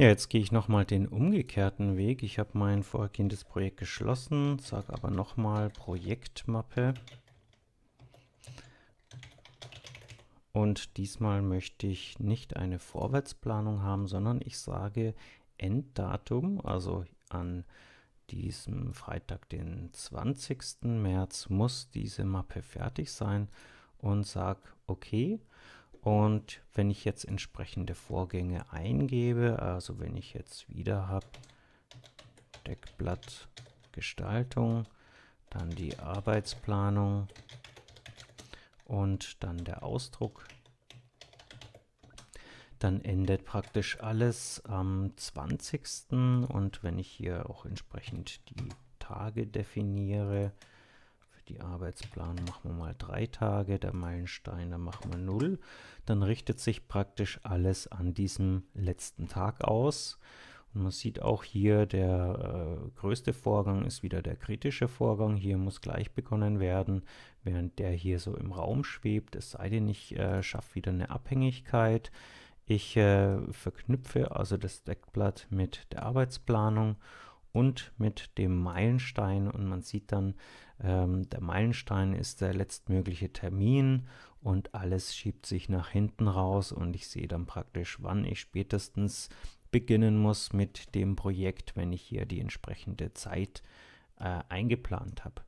Ja, jetzt gehe ich nochmal den umgekehrten Weg. Ich habe mein vorhergehendes Projekt geschlossen, sage aber nochmal Projektmappe. Und diesmal möchte ich nicht eine Vorwärtsplanung haben, sondern ich sage Enddatum, also an diesem Freitag, den 20. März, muss diese Mappe fertig sein und sage OK. Und wenn ich jetzt entsprechende Vorgänge eingebe, also wenn ich jetzt wieder habe, Deckblatt Gestaltung, dann die Arbeitsplanung und dann der Ausdruck, dann endet praktisch alles am 20. Und wenn ich hier auch entsprechend die Tage definiere, die Arbeitsplan machen wir mal drei Tage, der Meilenstein, da machen wir null. Dann richtet sich praktisch alles an diesem letzten Tag aus. Und man sieht auch hier, der äh, größte Vorgang ist wieder der kritische Vorgang. Hier muss gleich begonnen werden, während der hier so im Raum schwebt. Es sei denn, ich äh, schaffe wieder eine Abhängigkeit. Ich äh, verknüpfe also das Deckblatt mit der Arbeitsplanung und mit dem Meilenstein. Und man sieht dann, ähm, der Meilenstein ist der letztmögliche Termin und alles schiebt sich nach hinten raus und ich sehe dann praktisch, wann ich spätestens beginnen muss mit dem Projekt, wenn ich hier die entsprechende Zeit äh, eingeplant habe.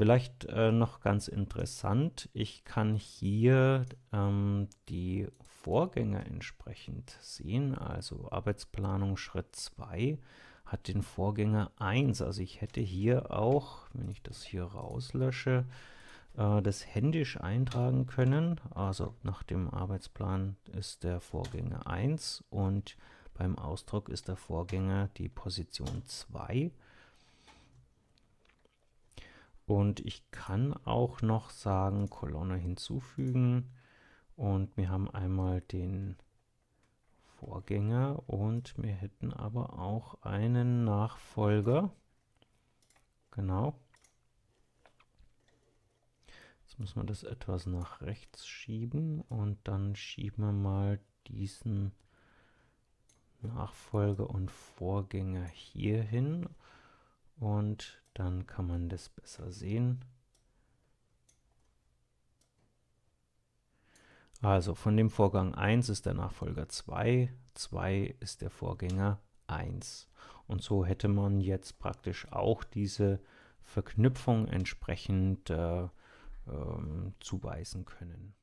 Vielleicht äh, noch ganz interessant, ich kann hier ähm, die Vorgänge entsprechend sehen. Also Arbeitsplanung Schritt 2 hat den Vorgänger 1. Also ich hätte hier auch, wenn ich das hier rauslösche, äh, das händisch eintragen können. Also nach dem Arbeitsplan ist der Vorgänger 1 und beim Ausdruck ist der Vorgänger die Position 2. Und ich kann auch noch sagen, Kolonne hinzufügen. Und wir haben einmal den Vorgänger und wir hätten aber auch einen Nachfolger. Genau. Jetzt muss man das etwas nach rechts schieben und dann schieben wir mal diesen Nachfolger und Vorgänger hier hin. Und dann kann man das besser sehen. Also von dem Vorgang 1 ist der Nachfolger 2, 2 ist der Vorgänger 1. Und so hätte man jetzt praktisch auch diese Verknüpfung entsprechend äh, ähm, zuweisen können.